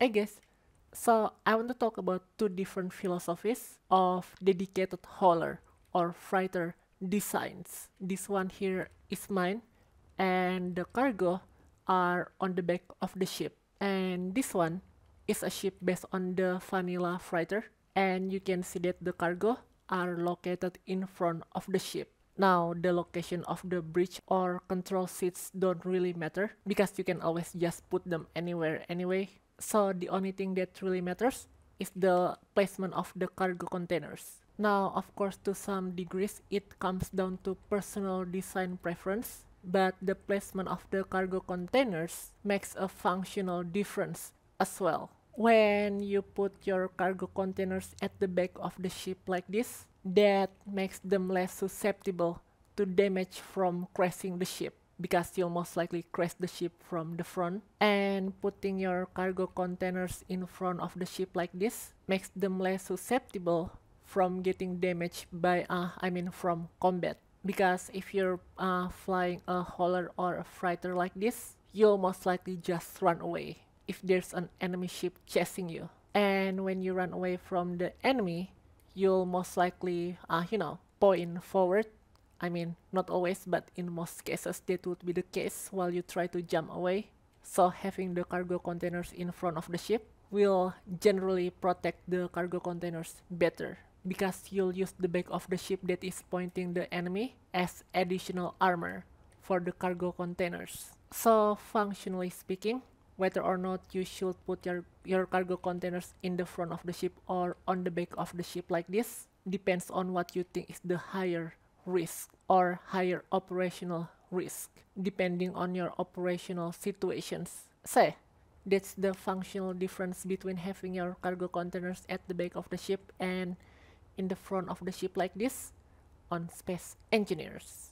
I guess. So I want to talk about two different philosophies of dedicated hauler or freighter designs. This one here is mine and the cargo are on the back of the ship. And this one is a ship based on the vanilla freighter and you can see that the cargo are located in front of the ship. Now, the location of the bridge or control seats don't really matter because you can always just put them anywhere anyway. So the only thing that really matters is the placement of the cargo containers. Now, of course, to some degrees, it comes down to personal design preference, but the placement of the cargo containers makes a functional difference as well when you put your cargo containers at the back of the ship like this, that makes them less susceptible to damage from crashing the ship because you'll most likely crash the ship from the front and putting your cargo containers in front of the ship like this makes them less susceptible from getting damaged by uh, I mean from combat because if you're uh, flying a hauler or a freighter like this you'll most likely just run away if there's an enemy ship chasing you. And when you run away from the enemy, you'll most likely, uh, you know, point forward. I mean, not always, but in most cases that would be the case while you try to jump away. So having the cargo containers in front of the ship will generally protect the cargo containers better because you'll use the back of the ship that is pointing the enemy as additional armor for the cargo containers. So functionally speaking, whether or not you should put your, your cargo containers in the front of the ship or on the back of the ship like this depends on what you think is the higher risk or higher operational risk depending on your operational situations. Say, that's the functional difference between having your cargo containers at the back of the ship and in the front of the ship like this on space engineers.